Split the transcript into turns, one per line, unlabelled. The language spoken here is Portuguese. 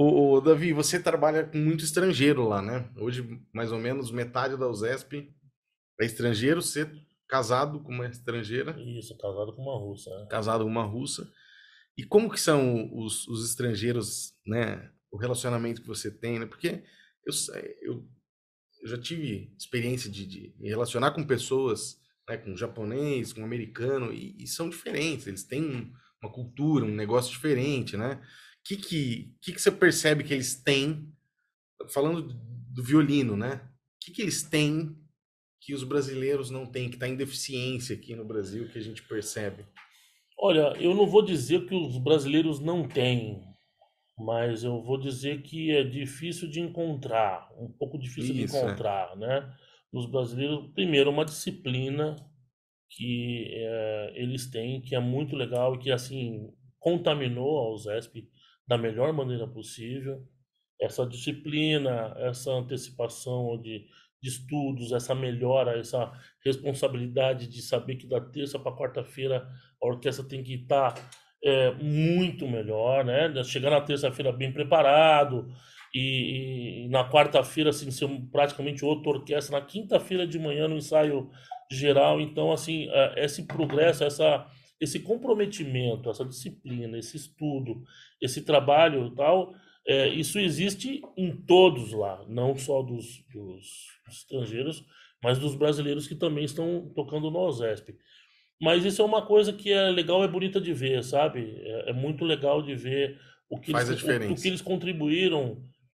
O, o, Davi, você trabalha com muito estrangeiro lá, né? Hoje, mais ou menos, metade da USESP é estrangeiro, você casado com uma estrangeira. Isso, casado com uma russa. Né? Casado com uma russa. E como que são os, os estrangeiros, né? O relacionamento que você tem, né? Porque eu, eu, eu já tive experiência de, de, me relacionar com pessoas, né? Com japonês, com americano, e, e são diferentes. Eles têm uma cultura, um negócio diferente, né? que, que, que, que você percebe que eles têm, falando do violino, né? O que, que eles têm que os brasileiros não têm, que está em deficiência aqui no Brasil, que a gente percebe?
Olha, eu não vou dizer que os brasileiros não têm, mas eu vou dizer que é difícil de encontrar, um pouco difícil Isso, de é. encontrar, é. né? Nos brasileiros, primeiro, uma disciplina que é, eles têm, que é muito legal e que, assim, contaminou a USESP da melhor maneira possível. Essa disciplina, essa antecipação de, de estudos, essa melhora, essa responsabilidade de saber que da terça para quarta-feira a orquestra tem que estar tá, é, muito melhor, né? Chegar na terça-feira bem preparado e, e na quarta-feira assim ser praticamente outra orquestra, na quinta-feira de manhã no ensaio geral. Então assim é, esse progresso, essa esse comprometimento, essa disciplina, esse estudo, esse trabalho tal, é, isso existe em todos lá, não só dos, dos, estrangeiros, mas dos brasileiros que também estão tocando no OSESP. Mas isso é uma coisa que é legal, é bonita de ver, sabe? É, é muito legal de ver o que, eles, o, o que eles contribuíram